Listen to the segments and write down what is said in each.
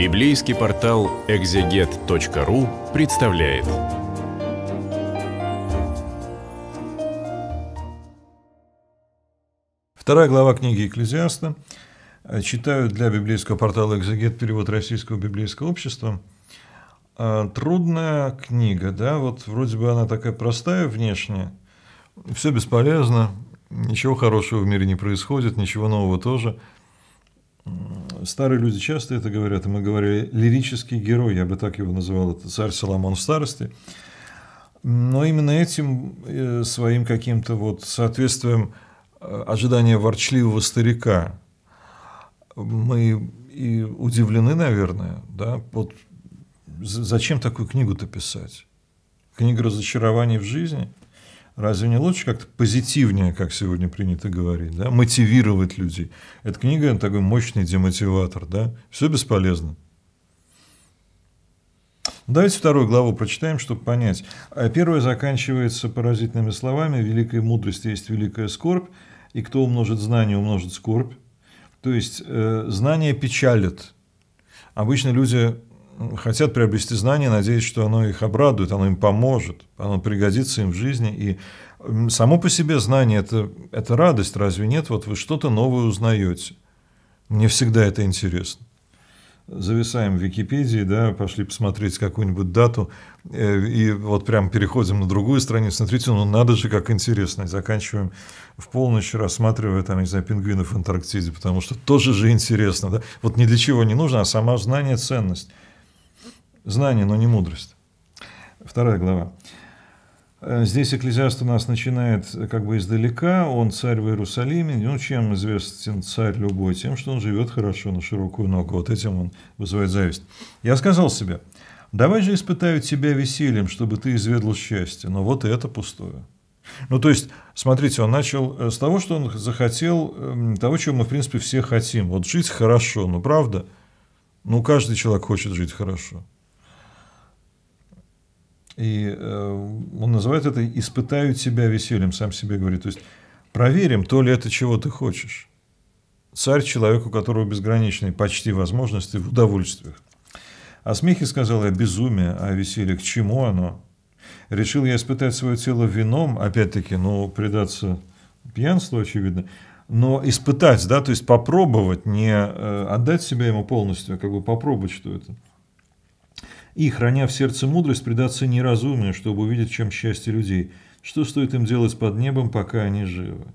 Библейский портал экзегет.ру представляет. Вторая глава книги Экклезиаста. Читаю для библейского портала «Экзегет» перевод Российского библейского общества. А, трудная книга, да, вот вроде бы она такая простая внешне, все бесполезно, ничего хорошего в мире не происходит, ничего нового тоже – Старые люди часто это говорят, и мы говорили, лирический герой, я бы так его называл, это царь Соломон в старости. Но именно этим э, своим каким-то вот соответствием э, ожидания ворчливого старика мы и удивлены, наверное, да, вот зачем такую книгу-то писать? Книга разочарований в жизни – Разве не лучше как-то позитивнее, как сегодня принято говорить, да? мотивировать людей? Эта книга такой мощный демотиватор, да? Все бесполезно. Давайте вторую главу прочитаем, чтобы понять. А первая заканчивается поразительными словами «Великая мудрость есть великая скорбь, и кто умножит знание, умножит скорбь». То есть, э, знание печалит. Обычно люди хотят приобрести знания, надеясь, что оно их обрадует, оно им поможет, оно пригодится им в жизни. И само по себе знание это, – это радость, разве нет? Вот вы что-то новое узнаете. Мне всегда это интересно. Зависаем в Википедии, да, пошли посмотреть какую-нибудь дату, э, и вот прям переходим на другую страницу, смотрите, ну надо же, как интересно, и заканчиваем в полночь, рассматривая там, не знаю, пингвинов в Антарктиде, потому что тоже же интересно, да, вот ни для чего не нужно, а сама знание – ценность. Знание, но не мудрость. Вторая глава. Э, здесь Экклезиаст у нас начинает э, как бы издалека, он царь в Иерусалиме, ну чем известен царь любой? Тем, что он живет хорошо на широкую ногу, вот этим он вызывает зависть. «Я сказал себе, давай же испытаю тебя весельем, чтобы ты изведал счастье, но вот и это пустое». Ну, то есть, смотрите, он начал э, с того, что он захотел, эм, того, чего мы, в принципе, все хотим. Вот жить хорошо, ну, правда? Ну, каждый человек хочет жить хорошо. И э, он называет это «испытают себя весельем», сам себе говорит. То есть, проверим, то ли это, чего ты хочешь. Царь – человек, у которого безграничные почти возможности в удовольствиях. О смехе сказал я безумие, а веселье к чему оно? Решил я испытать свое тело вином, опять-таки, ну, предаться пьянству, очевидно, но испытать, да, то есть попробовать, не э, отдать себя ему полностью, а как бы попробовать, что это – и, храня в сердце мудрость, предаться неразумию, чтобы увидеть, чем счастье людей, что стоит им делать под небом, пока они живы.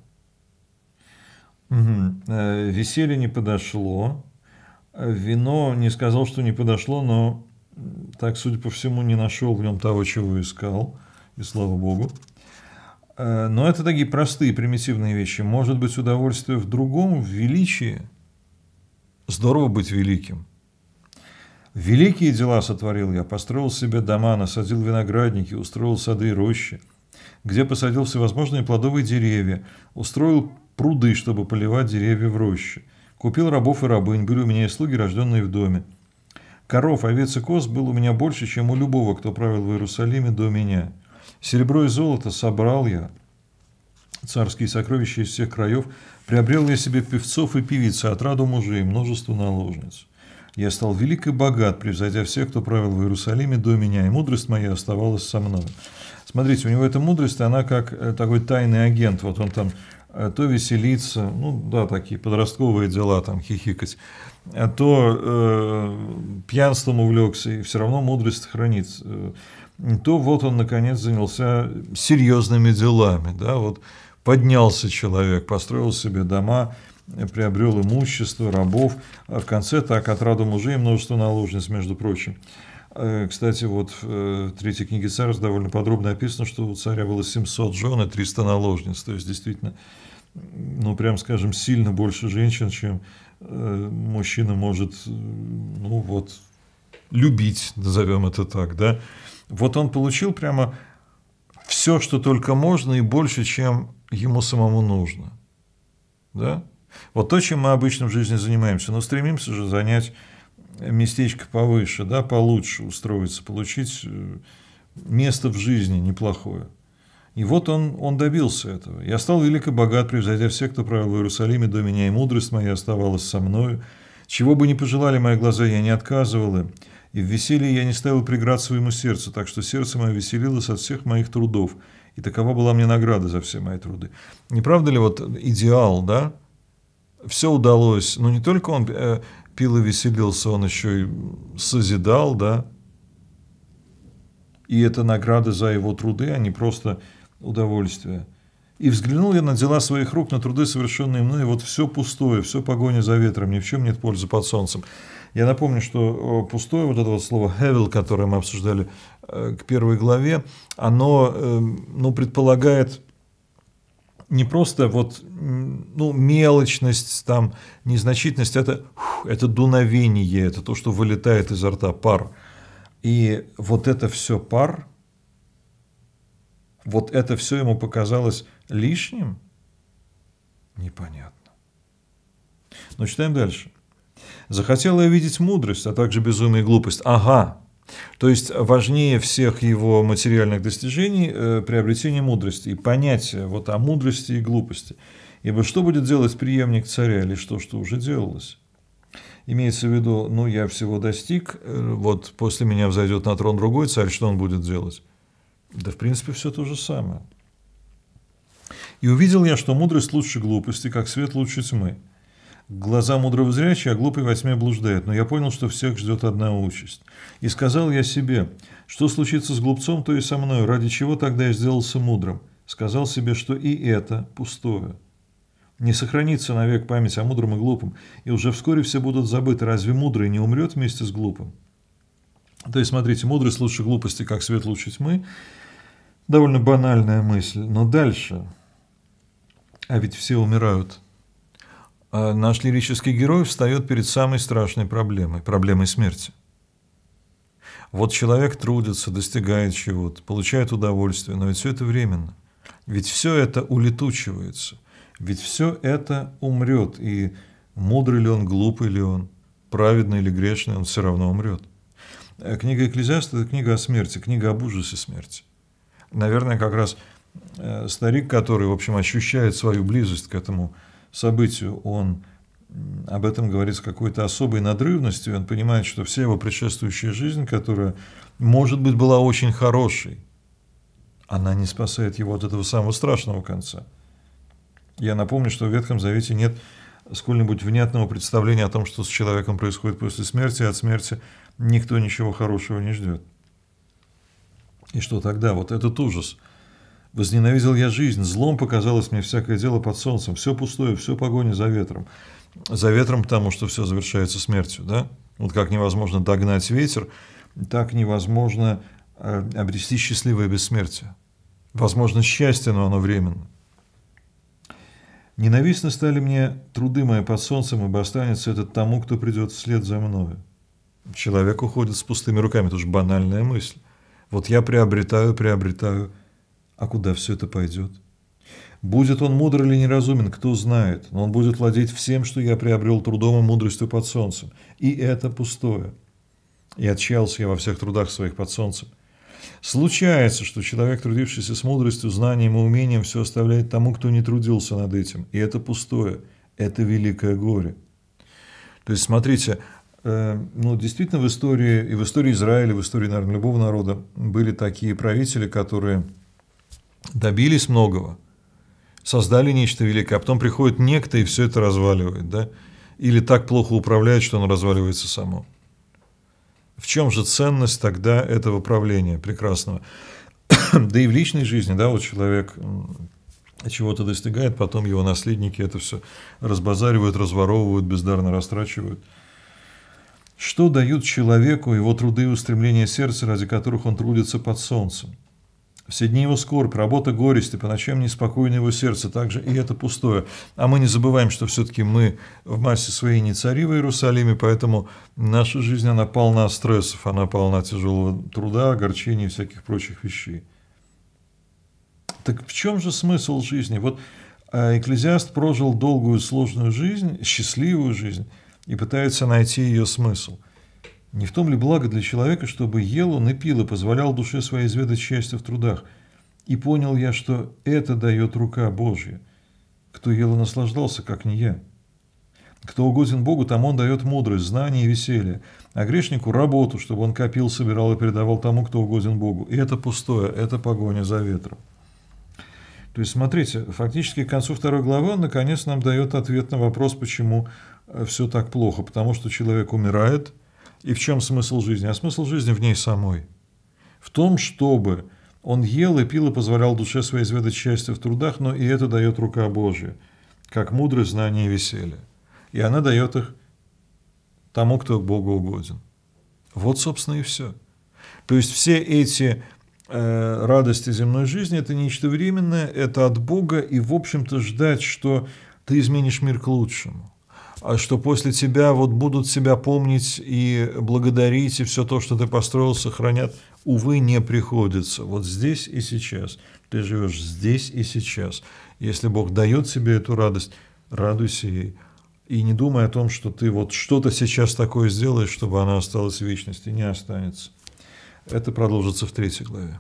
Угу. Веселье не подошло. Э, вино не сказал, что не подошло, но так, судя по всему, не нашел в нем того, чего искал. И слава богу. Э, но это такие простые, примитивные вещи. Может быть, удовольствие в другом, в величии. Здорово быть великим. Великие дела сотворил я, построил себе дома, насадил виноградники, устроил сады и рощи, где посадил всевозможные плодовые деревья, устроил пруды, чтобы поливать деревья в роще, купил рабов и рабынь, были у меня и слуги, рожденные в доме. Коров, овец и коз был у меня больше, чем у любого, кто правил в Иерусалиме до меня. Серебро и золото собрал я, царские сокровища из всех краев, приобрел я себе певцов и певиц, отраду мужей, множество наложниц. Я стал велик и богат, превзойдя всех, кто правил в Иерусалиме до меня, и мудрость моя оставалась со мной. Смотрите, у него эта мудрость, она как э, такой тайный агент. Вот он там э, то веселиться, ну да, такие подростковые дела, там хихикать, а то э, пьянством увлекся, и все равно мудрость хранит. Э, то вот он, наконец, занялся серьезными делами, да, вот поднялся человек, построил себе дома, приобрел имущество, рабов, а в конце так от роду мужей множество наложниц, между прочим. Э, кстати, вот э, в Третьей книге царств довольно подробно описано, что у царя было 700 жен и 300 наложниц. То есть, действительно, ну, прям скажем, сильно больше женщин, чем э, мужчина может, ну, вот, любить, назовем это так, да. Вот он получил прямо все, что только можно, и больше, чем ему самому нужно. Да? Вот то, чем мы обычно в жизни занимаемся, но ну, стремимся же занять местечко повыше, да, получше устроиться, получить э, место в жизни неплохое. И вот он, он добился этого. «Я стал велик и богат, превзойдя всех, кто правил в Иерусалиме до меня, и мудрость моя оставалась со мною. Чего бы ни пожелали мои глаза, я не отказывал им, и в веселье я не ставил преград своему сердцу, так что сердце мое веселилось от всех моих трудов, и такова была мне награда за все мои труды». Не правда ли вот идеал, да? все удалось. Ну, не только он э, пил и веселился, он еще и созидал, да. И это награда за его труды, а не просто удовольствие. И взглянул я на дела своих рук, на труды, совершенные мной, вот все пустое, все погоня за ветром, ни в чем нет пользы под солнцем. Я напомню, что пустое, вот это вот слово «хевел», которое мы обсуждали э, к первой главе, оно эм, ну, предполагает не просто вот ну, мелочность, там, незначительность, это, это дуновение, это то, что вылетает изо рта пар. И вот это все пар, вот это все ему показалось лишним? Непонятно. Но читаем дальше. Захотела я видеть мудрость, а также безумие и глупость. Ага, то есть важнее всех его материальных достижений э, приобретение мудрости и понятие вот о мудрости и глупости. Ибо что будет делать преемник царя или что, что уже делалось? Имеется в виду, ну, я всего достиг, э, вот после меня взойдет на трон другой царь, что он будет делать? Да, в принципе, все то же самое. И увидел я, что мудрость лучше глупости, как свет лучше тьмы – Глаза мудрого зрячий, а глупый во сне блуждает, но я понял, что всех ждет одна участь. И сказал я себе, что случится с глупцом, то и со мной, ради чего тогда я сделался мудрым. Сказал себе, что и это пустое. Не сохранится навек память о мудром и глупом, и уже вскоре все будут забыты, разве мудрый не умрет вместе с глупым? То есть, смотрите, мудрость лучше глупости, как свет лучше тьмы. Довольно банальная мысль, но дальше. А ведь все умирают а наш лирический герой встает перед самой страшной проблемой – проблемой смерти. Вот человек трудится, достигает чего-то, получает удовольствие, но ведь все это временно. Ведь все это улетучивается, ведь все это умрет, и мудрый ли он, глупый ли он, праведный или грешный, он все равно умрет. Э, книга Экклезиаста – это книга о смерти, книга об ужасе смерти. Наверное, как раз э, старик, который, в общем, ощущает свою близость к этому событию он об этом говорит с какой-то особой надрывностью, он понимает, что вся его предшествующая жизнь, которая, может быть, была очень хорошей, она не спасает его от этого самого страшного конца. Я напомню, что в Ветхом Завете нет сколь-нибудь внятного представления о том, что с человеком происходит после смерти, и от смерти никто ничего хорошего не ждет. И что тогда? Вот этот ужас – Возненавидел я жизнь, злом показалось мне всякое дело под солнцем, все пустое, все погоня за ветром. За ветром, потому что все завершается смертью, да? Вот как невозможно догнать ветер, так невозможно э, обрести счастливое бессмертие. Возможно, счастье, но оно временно. Ненавистны стали мне труды мои под солнцем, ибо останется этот тому, кто придет вслед за мною. Человек уходит с пустыми руками, это же банальная мысль. Вот я приобретаю, приобретаю, а куда все это пойдет? Будет он мудр или неразумен, кто знает, но он будет владеть всем, что я приобрел трудом и мудростью под солнцем. И это пустое. И отчаялся я во всех трудах своих под солнцем. Случается, что человек, трудившийся с мудростью, знанием и умением, все оставляет тому, кто не трудился над этим. И это пустое. Это великое горе. То есть, смотрите, э, ну, действительно, в истории, и в истории Израиля, и в истории, наверное, любого народа были такие правители, которые добились многого, создали нечто великое, а потом приходит некто и все это разваливает, да? Или так плохо управляет, что оно разваливается само. В чем же ценность тогда этого правления прекрасного? да и в личной жизни, да, вот человек чего-то достигает, потом его наследники это все разбазаривают, разворовывают, бездарно растрачивают. Что дают человеку его труды и устремления сердца, ради которых он трудится под солнцем? Все дни его скорбь, работа горесть, и по ночам неспокойно его сердце, также и это пустое. А мы не забываем, что все-таки мы в массе своей не цари в Иерусалиме, поэтому наша жизнь, она полна стрессов, она полна тяжелого труда, огорчений и всяких прочих вещей. Так в чем же смысл жизни? Вот а, Экклезиаст прожил долгую сложную жизнь, счастливую жизнь, и пытается найти ее смысл. Не в том ли благо для человека, чтобы ел он и пил, и позволял душе своей изведать счастье в трудах? И понял я, что это дает рука Божья. Кто ел и наслаждался, как не я. Кто угоден Богу, тому он дает мудрость, знание и веселье, а грешнику – работу, чтобы он копил, собирал и передавал тому, кто угоден Богу. И это пустое, это погоня за ветром. То есть, смотрите, фактически к концу второй главы он, наконец, нам дает ответ на вопрос, почему э, все так плохо. Потому что человек умирает – и в чем смысл жизни? А смысл жизни в ней самой. В том, чтобы он ел и пил и позволял душе своей изведать счастье в трудах, но и это дает рука Божья, как мудрость, знание и веселье. И она дает их тому, кто к Богу угоден. Вот, собственно, и все. То есть все эти э, радости земной жизни – это нечто временное, это от Бога, и, в общем-то, ждать, что ты изменишь мир к лучшему. А что после тебя вот будут себя помнить и благодарить, и все то, что ты построил, сохранят. Увы, не приходится. Вот здесь и сейчас. Ты живешь здесь и сейчас. Если Бог дает тебе эту радость, радуйся ей. И не думай о том, что ты вот что-то сейчас такое сделаешь, чтобы она осталась в вечности. Не останется. Это продолжится в третьей главе.